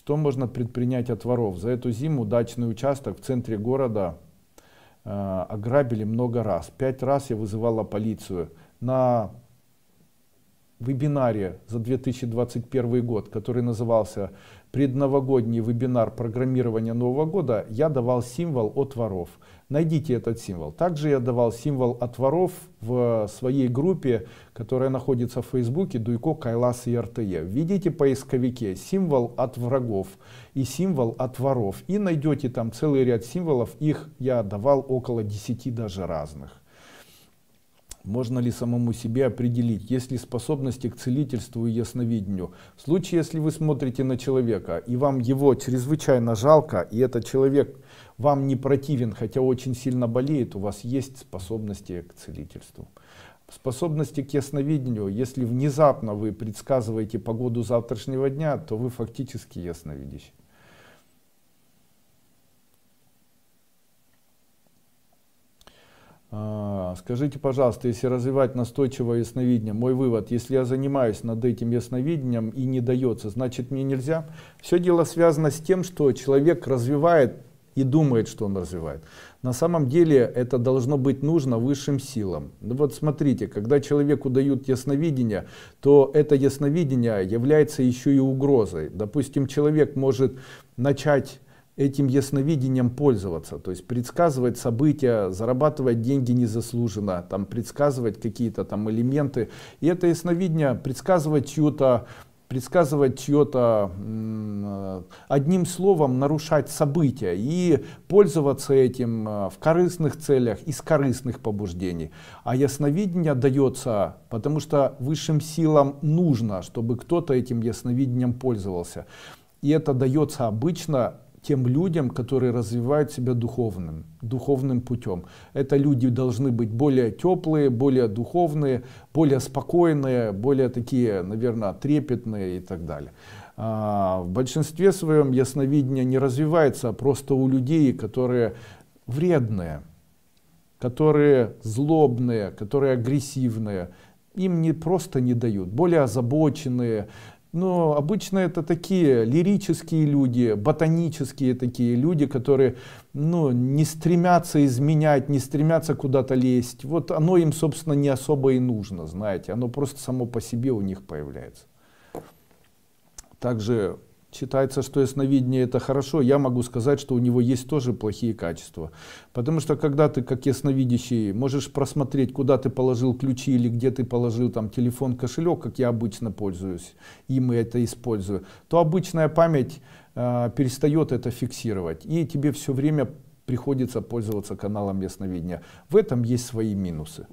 Что можно предпринять от воров? За эту зиму дачный участок в центре города э, ограбили много раз. Пять раз я вызывала полицию. На вебинаре за 2021 год, который назывался «Предновогодний вебинар программирования Нового года», я давал символ от воров. Найдите этот символ. Также я давал символ от воров в своей группе, которая находится в Фейсбуке «Дуйко, Кайлас и РТЕ». Введите в поисковике символ от врагов и символ от воров. И найдете там целый ряд символов. Их я давал около 10 даже разных. Можно ли самому себе определить, есть ли способности к целительству и ясновидению? В случае, если вы смотрите на человека, и вам его чрезвычайно жалко, и этот человек вам не противен, хотя очень сильно болеет, у вас есть способности к целительству. Способности к ясновидению. Если внезапно вы предсказываете погоду завтрашнего дня, то вы фактически ясновидящий. А Скажите, пожалуйста, если развивать настойчивое ясновидение, мой вывод, если я занимаюсь над этим ясновидением и не дается, значит мне нельзя? Все дело связано с тем, что человек развивает и думает, что он развивает. На самом деле это должно быть нужно высшим силам. Ну вот смотрите, когда человеку дают ясновидение, то это ясновидение является еще и угрозой. Допустим, человек может начать этим ясновидением пользоваться, то есть предсказывать события, зарабатывать деньги незаслуженно, там, предсказывать какие-то там элементы. И это ясновидение предсказывать чью-то предсказывать чье-то, одним словом, нарушать события и пользоваться этим э, в корыстных целях, из корыстных побуждений. А ясновидение дается, потому что высшим силам нужно, чтобы кто-то этим ясновидением пользовался. И это дается обычно тем людям, которые развивают себя духовным, духовным путем. Это люди должны быть более теплые, более духовные, более спокойные, более такие, наверное, трепетные и так далее. А, в большинстве своем ясновидение не развивается, а просто у людей, которые вредные, которые злобные, которые агрессивные, им не просто не дают, более озабоченные, но обычно это такие лирические люди, ботанические такие люди, которые ну, не стремятся изменять, не стремятся куда-то лезть. Вот оно им, собственно, не особо и нужно, знаете. Оно просто само по себе у них появляется. Также считается, что ясновидение это хорошо, я могу сказать, что у него есть тоже плохие качества. Потому что когда ты как ясновидящий можешь просмотреть, куда ты положил ключи или где ты положил там телефон, кошелек, как я обычно пользуюсь, им и это использую, то обычная память э, перестает это фиксировать. И тебе все время приходится пользоваться каналом ясновидения. В этом есть свои минусы.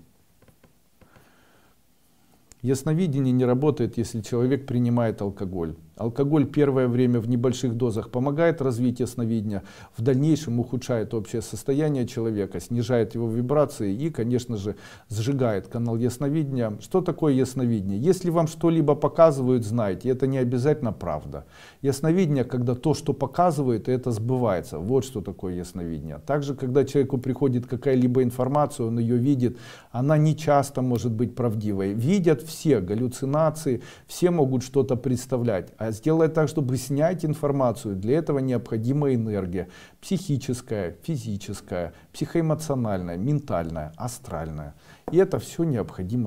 Ясновидение не работает, если человек принимает алкоголь. Алкоголь первое время в небольших дозах помогает развитию сновидения, в дальнейшем ухудшает общее состояние человека, снижает его вибрации и, конечно же, сжигает канал ясновидения. Что такое ясновидение? Если вам что-либо показывают, знайте, это не обязательно правда. Ясновидение, когда то, что показывают, это сбывается. Вот что такое ясновидение. Также, когда человеку приходит какая-либо информация, он ее видит, она не часто может быть правдивой. Видят все галлюцинации, все могут что-то представлять. А а сделать так, чтобы снять информацию. Для этого необходима энергия. Психическая, физическая, психоэмоциональная, ментальная, астральная. И это все необходимо